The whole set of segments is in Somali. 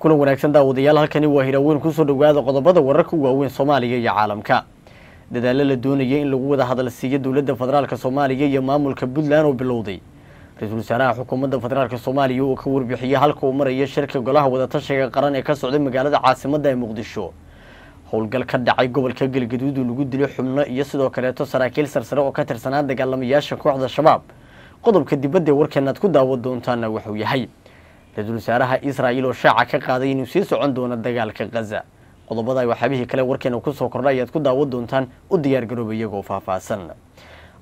kulan wanaagsan daawadayaal halkani waa hiraaweyn kusoo dhowaada qodobada wararka u waaweyn soomaaliya iyo caalamka dadaalo la doonayay in lagu wada hadalsiiyo dowladda federaalk soomaaliya iyo maamulka puntland oo bilowday ra-iisul wasaaraha xukuumadda federaalk soomaaliya uu ka warbixiyey halka uu marayo shirka golaha wadatashiga qaran ee ka socday magaalada caasimadda ee muqdisho howlgal ka dhacay gobolka galgaduud uu lagu dilay xubno iyo sidoo kaleeto saraakiil sarsare oo ka tirsanaa dagaalamayaasha kooxda shabaab qodobka dibadda ee warkeenaad ku daawo doontaana wuxuu yahay ra-iisul wasaaraha israa'il oo shaaca ka qaaday inuu sii socon doono dagaalka khaza qodobada waxyaabihii kale warkeena kusoo kordha ayaad ku daawan doontaan u diyaargarooba iyagoo faahfaahsan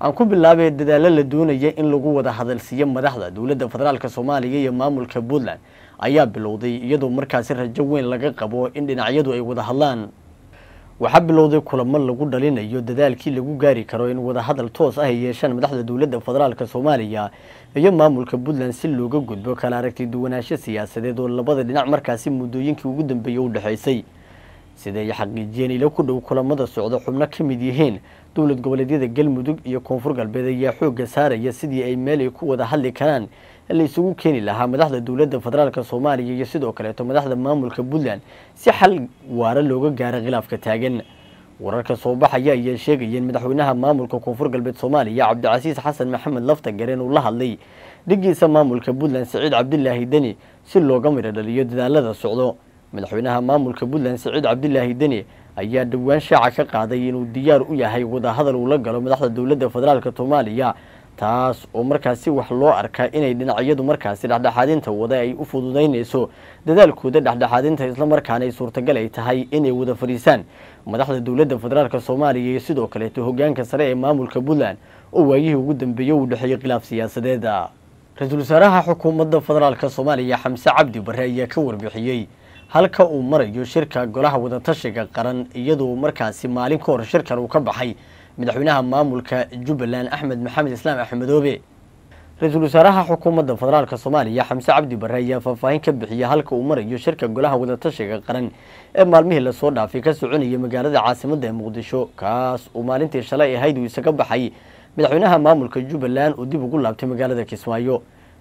aan ku bilaabay dadaalo la doonaya in lagu wada hadalsiiyo madaxda dowladda federaalka soomaaliya iyo maamulka puntland ayaa bilowday iyadoo markaasi rajo weyn laga qabo in dhinacyadu ay wada hadlaan waxaa bilowday kulamo lagu dhalinayo dadaalkii lagu gaari karo in wadahadal toos ah ay yeeshaan madaxda dowladda federaalk soomaaliya iyo maamulka puntland si looga gudbo kala aragti duwanaansho siyaasadeed oo labada dhinac markaasi muddooyinkii ugu dambeeyey u dhexaysay sida ay xaqiijiyeen ilo ku dhow kulamada socda xubno ka mid yihiin dowlad goboleedyada galmudug iyo koonfur galbeed ayaa xoogga saaraya sidii ay meel ay ku wada hadli karaan la keeni lahaa madaxda dowladda federaalka soomaaliya iyo sidoo kaleeto madaxda maamulka puntland si xal waara looga gaaro khilaafka taagan wararka soo baxaya ayaa sheegayeen madaxweynaha maamulka koonfur galbeed soomaaliya cabdicasiis xasan maxamed lafta gareen uu la hadlay dhiggiisa maamulka puntland saciid cabdilaahi deni si looga midho dhaliyo dadaalada socdo madaxweynaha maamulka puntland saciid cabdilaahi deni ayaa dhowaan shaaca ka qaaday inuu diyaar u yahay wadahadal uu la galo madaxda dowladda federaalka soomaaliya taas oo markaasi wax loo arkaa inay dhinacyadu markaasi dhexdhexaadinta wada ay u fududeynayso dadaalkooda dhexdhexaadinta islamarkaana ay suurtagal ay tahay inay wada fadhiisaan madaxda dowladda federaalk soomaaliya iyo sidoo kaleeto hogaanka sare ee maamulka puntland oo waayihii ugu dambeeyey uu dhexeeyey khilaaf siyaasadeeda ra-iisul wasaaraha xukuumadda federaalka soomaaliya xamse cabdi barre ayaa ka warbixiyey halka uu marayo shirka golaha wadatashiga qaran iyadoo markaasi maalin ka hor shirkan uu ka baxay madaxweynaha maamulka jubbaland axmed maxamed islaam axmedoobe ra-iisul wasaaraha xukuumadda federaalk soomaaliya xamse cabdi barre ayaa faahfaahin ka bixiyey halka uu marayo shirka golaha wadatashiga qaran ee maalmihii lasoo dhaafay ka soconaya magaalada caasimadda ee muqdisho kaas uu maalintii shalay ahayd uu isaga baxay madaxweynaha maamulka jubbaland uu dib ugu laabtay magaalada kismaayo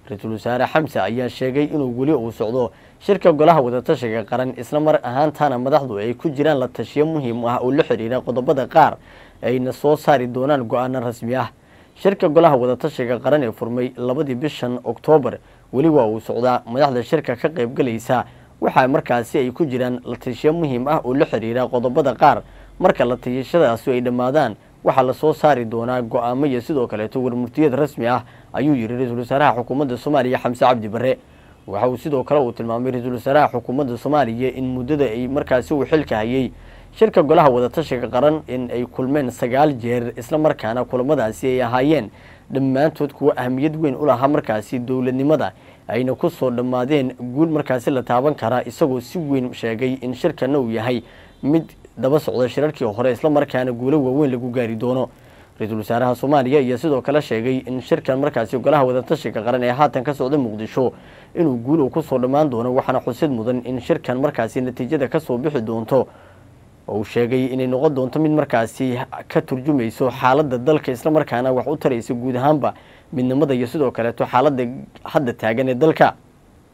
ra-iisul wasaare xamse ayaa sheegay inuu weli uu socdo shirka golaha wadatashiga qaran isla mar ahaantaana madaxdu ay ku jiraan la tashiyo muhiim ah oo la xidhiira qodobada qaar ayna soo saari doonaan go-aano rasmi ah shirka golaha wadatashiga qaran ee furmay labadii bishan oktoobar weli waa uu socdaa madaxda shirka ka qaybgalaysa waxaa markaasi ay ku jiraan la tashiyo muhiim ah oo la xidhiira qodobada qaar marka la tashiyashadaasi ay dhammaadaan waxaa lasoo saari doonaa go aamaya sidoo kaleeto warmurtiyad rasmi ah ayuu yidhi ra-iisul wasaaraha xukuumadda soomaaliya xamse cabdi barre waxa uu sidoo kale uu tilmaamay ra-iisul wasaaraha xukuumadda soomaaliya in muddada ay markaasi uu xilka hayay shirka golaha wadatashiga qaran in ay kulmeen sagaal jeer isla markaana kulamadaasi ay ahaayeen dhammaantood kuwa ahmiyad weyn u lahaa markaasi dowladnimada ayna ku soo dhammaadeen guul markaasi la taaban karaa isagoo si weyn sheegay in shirkana uu yahay mid daba socday shirarkii hore isla markaana guulo waaweyn lagu gaari doono ra-iisul wasaaraha soomaaliya ayaa sidoo kale sheegay in shirkan markaasi golaha wadatashiga qaran ee haatan ka socda muqdisho inuu guul uu kusoo dhammaan doono waxaana xusid mudan in shirkan markaasi natiijada kasoo bixi doonto oo uu sheegay inay noqon doonto mid markaasi ka turjumayso xaaladda dalka islamarkaana wax u taraysa guud ahaanba midnimada iyo sidoo kaleeto xaaladda hadda taagan ee dalka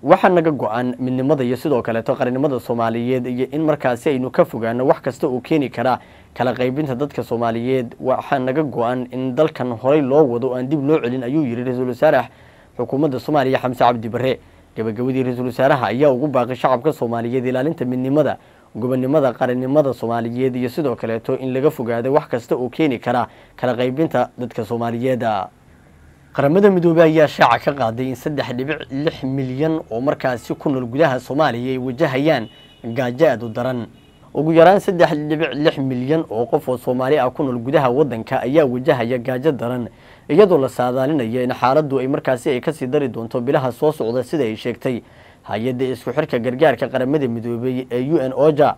waxaa naga go-an midnimada iyo sidoo kaleeto qarannimada soomaaliyeed iyo in markaasi aynu ka fogaano wax kasta uu keeni karaa kala qaybinta dadka soomaaliyeed waxaa naga go-an in dalkan horay loo wado aan dib loo celin ayuu yidhi ra-iisul wasaaraha xukuumadda soomaaliya xamse cabdi barre gabagabadii ra-iisul wasaaraha ayaa ugu baaqay shacabka soomaaliyeed ilaalinta midnimada gobonnimada qarannimada soomaaliyeed iyo sidoo kaleeto in laga fogaado wax kasta uu keeni karaa kala qaybinta dadka soomaaliyeeda qaramada midoobey ayaa shaaca ka qaaday in saddex dhibic lix milyan oo markaasi ku nool gudaha soomaaliya ay wajahayaan gaajo aad u daran ugu yaraan saddex dhibic lix milyan oo qof oo soomaali ah ku nool gudaha waddanka ayaa wajahaya gaajo daran iyadoo la saadaalinaya in xaaladdu ay markaasi ay kasii dari doonto bilaha soo socda sida ay sheegtay hay-adda isku xirka gargaarka qaramada midoobey ee u n oja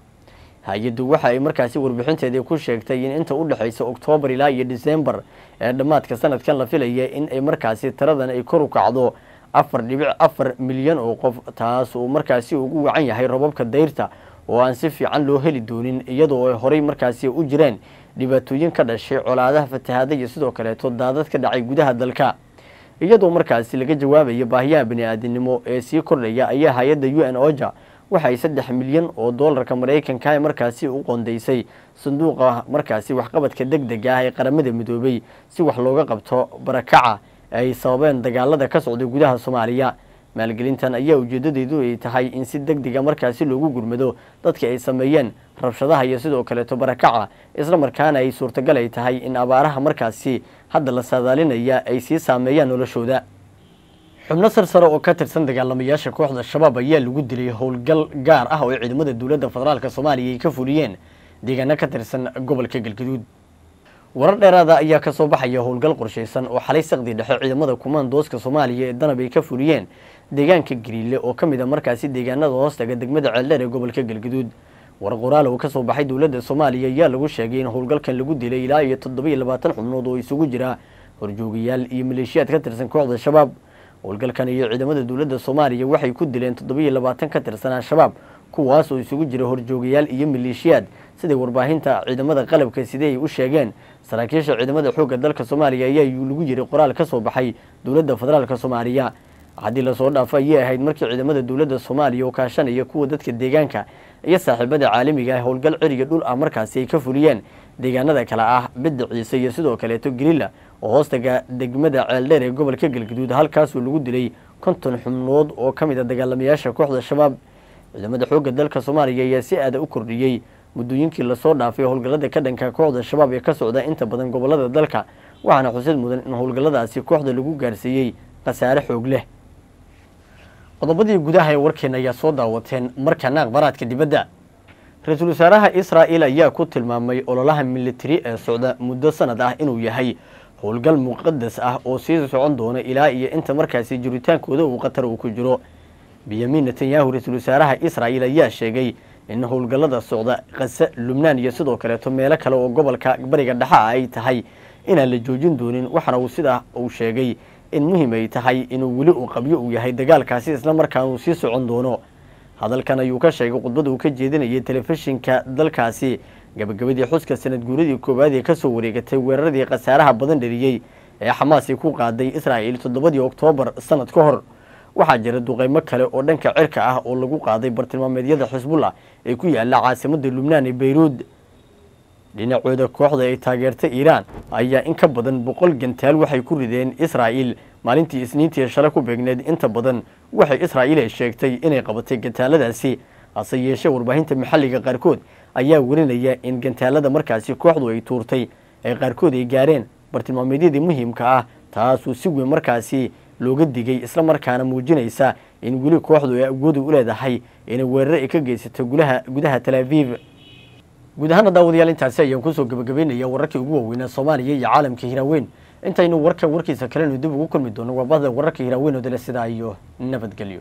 hay-addu waxa ay markaasi warbixinteedii ku sheegtay in inta u dhexaysa oktoobar ilaa iyo disembar ee dhammaadka sanadkan la filaya in ay markaasi tiradan ay kor u kacdo afar dhibic afar milyan oo qof taas uu markaasi ugu wacan yahay rababka dayrta oo aan si fiican loo heli doonin iyadoo ay horay markaasi u jireen dhibaatooyin ka dhashay colaadaha fatahaada iyo sidoo kaleeto daadad ka dhacay gudaha dalka iyadoo markaasi laga jawaabaya baahiyaha bini aadinimo ee sii kordhaya ayaa hay-adda u n oja waxa ay saddex milyan oo doolarka maraykanka ee markaasi u qoondaysay sanduuqa markaasi waxqabadka degdega ah ee qaramada midoobay si wax looga qabto barakaca ay sababeen dagaalada ka socday gudaha soomaaliya maalgelintan ayaa ujeedadeedu ay tahay in si degdega ah markaasi loogu gurmado dadka ay sameeyeen rabshadaha iyo sidoo kaleeto barakaca isla markaana ay suurtagal ay tahay in abaaraha markaasi hadda la saadaalinaya ay sii saameeyaan noloshooda xubno sarsare oo ka tirsan dagaalamayaasha kooxda shabaab ayaa lagu dilay howlgal gaar ah oo ay ciidamada dowladda federaalk soomaaliya ay ka fuliyeen deegaano ka tirsan gobolka galgaduud warar dheeraada ah ayaa kasoo baxaya howlgal qorshaysan oo xalay saqdii dhexe ciidamada kumaandooska soomaaliya ee danab ay ka fuliyeen deegaanka gariille oo ka mid a ah markaasi deegaanada hoostaga degmada ceeldheer ee gobolka galgaduud war qoraal oo kasoo baxay dowladda soomaaliya ayaa lagu sheegay in howlgalkan lagu dilay ilaa iyo toddoba iyo labaatan xubnood oo isugu jira horjoogayaal iyo maleeshiyaad ka tirsan kooxda shabaab howlgalkan iyo ciidamada dowladda soomaaliya waxay ku dileen toddobiyo labaatan ka tirsan al-shabaab kuwaas oo isugu jira horjoogayaal iyo maleeshiyaad siday warbaahinta ciidamada qalabka sidii ay u sheegeen saraakiisha ciidamada xoogga dalka soomaaliya ayaa lagu yiray qoraal ka soo baxay dowladda federaalka soomaaliya haddii lasoo dhaafo ayay ahayd markii ciidamada dowladda soomaaliya oo kaashanaya kuwa dadka deegaanka iyo saaxiibada caalamiga ah howlgal ciriga dhul ah markaasi ay ka fuliyeen deegaanada kale ah bidda ciise iyo sidoo kaleeto gelila oo hoostaga degmada ceeldheer ee gobolka galgaduud halkaasoo lagu dilay konton xubnood oo ka mid a ah dagaalamayaasha kooxda shabaab ciidamada xoogga dalka soomaaliya ayaa si aada ah u kordhiyey muddooyinkii lasoo dhaafay howlgallada ka dhanka kooxda shabaab ee ka socda inta badan gobollada dalka waxaana xusid mudan in howlgalladaasi kooxda lagu gaarsiiyey khasaare xoog leh qodobadii gudaha ee warkeenna ayaa soo daawateen marka naaqbaraadka dibadda ra-iisul wasaaraha israa'iil ayaa ku tilmaamay ololaha militari ee socda muddo sanad ah inuu yahay howlgal muqadas ah oo sii socon doona ilaa iyo inta markaasi juritaankooda uu qatar uu ku jiro benyamin netanyahu ra-iisul wasaaraha israa'il ayaa sheegay in howlgallada socda kase lubnaan iyo sidoo kaleeto meelo kale oo gobolka bariga dhexa ay tahay inaan la joojin doonin waxaana uu sidaa uu sheegay in muhim ay tahay inuu weli uu qabyo uu yahay dagaalkaasi isla markaan uu sii socon doono hadalkan ayuu ka sheegay khudbada uu ka jeedinayay telefishinka dalkaasi gabagabadii xuska sanad guuradii koowaad ee kasoo wareegatay weeraradii khasaaraha badan dhariyey ee xamaasi ku qaaday israa'il toddobadii oktoobar sannad ka hor waxaa jira duqeymo kale oo dhanka cirka ah oo lagu qaaday bartilmaameedyada xisbullah ee ku yaalla caasimada lubnaan ee bayruud dhinacooda kooxda ay taageerta iiraan ayaa in ka badan boqol gantaal waxay ku rideen israa'iil maalintii isniintii shalay ku beegneed inta badan waxay israa'iil ay sheegtay inay qabatay gantaalladaasi hase yeeshee warbaahinta maxalliga qaarkood ayaa warinaya in gantaallada markaasi kooxdu ay tuurtay ay qaarkood ay gaareen bartilmaameedyadii muhiimka ah taasuu si weyn markaasi looga digay isla markaana muujinaysa in weli kooxdu ay awoodu u leedahay inay weeraro ay ka geysato gudaha tel aviv guud ahaana daawadayaal intaasi ayaan kusoo gebagabeynaya wararkii ugu waaweynaa soomaaliya iyo caalamka hiraaweyn intaynu warka warkiisa kalenu dib ugu kulmi doono waabada wararka hiraaweyn oo dale sidaa iyo nabadgelyo